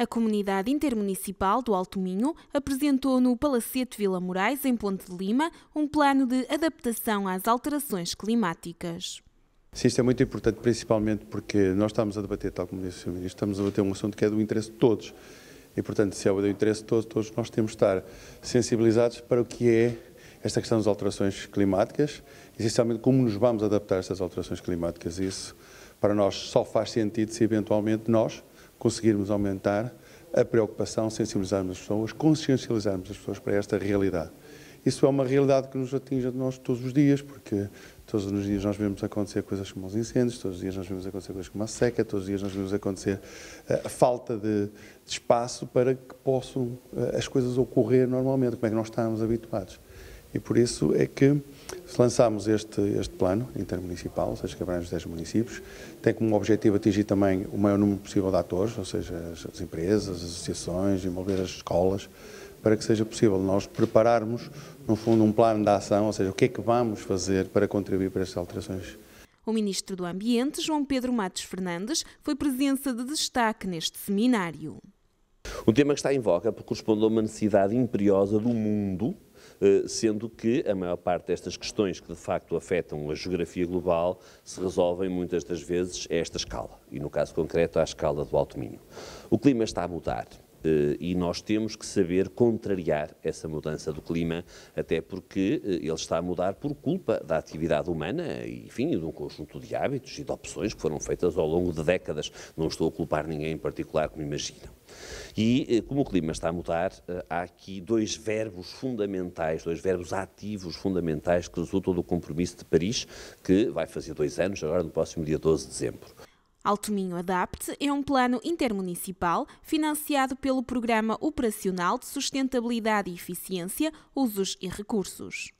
A comunidade intermunicipal do Alto Minho apresentou no Palacete Vila Moraes, em Ponte de Lima, um plano de adaptação às alterações climáticas. Sim, isto é muito importante, principalmente porque nós estamos a debater, tal como disse o Sr. Ministro, estamos a debater um assunto que é do interesse de todos. E, portanto, se é do interesse de todos, todos nós temos de estar sensibilizados para o que é esta questão das alterações climáticas, essencialmente como nos vamos adaptar a estas alterações climáticas. Isso, para nós, só faz sentido se eventualmente nós, conseguirmos aumentar a preocupação, sensibilizarmos as pessoas, consciencializarmos as pessoas para esta realidade. Isso é uma realidade que nos atinge a nós todos os dias, porque todos os dias nós vemos acontecer coisas como os incêndios, todos os dias nós vemos acontecer coisas como a seca, todos os dias nós vemos acontecer eh, a falta de, de espaço para que possam eh, as coisas ocorrer normalmente, como é que nós estávamos habituados. E por isso é que lançámos este, este plano intermunicipal, ou seja, que abrange 10 municípios, tem como objetivo atingir também o maior número possível de atores, ou seja, as, as empresas, as associações, envolver as escolas, para que seja possível nós prepararmos, no fundo, um plano de ação, ou seja, o que é que vamos fazer para contribuir para estas alterações o ministro do Ambiente, João Pedro Matos Fernandes, foi presença de destaque neste seminário. O tema que está em voga corresponde a uma necessidade imperiosa do mundo eh, sendo que a maior parte destas questões que de facto afetam a geografia global se resolvem muitas das vezes a esta escala, e no caso concreto à escala do Alto Minho. O clima está a mudar. Eh, e nós temos que saber contrariar essa mudança do clima, até porque eh, ele está a mudar por culpa da atividade humana e, enfim, de um conjunto de hábitos e de opções que foram feitas ao longo de décadas. Não estou a culpar ninguém em particular, como imaginam. E eh, como o clima está a mudar, há aqui dois verbos fundamentais, dois verbos ativos fundamentais que resultam do compromisso de Paris, que vai fazer dois anos, agora no próximo dia 12 de dezembro. Alto Minho Adapt é um plano intermunicipal financiado pelo Programa Operacional de Sustentabilidade e Eficiência, Usos e Recursos.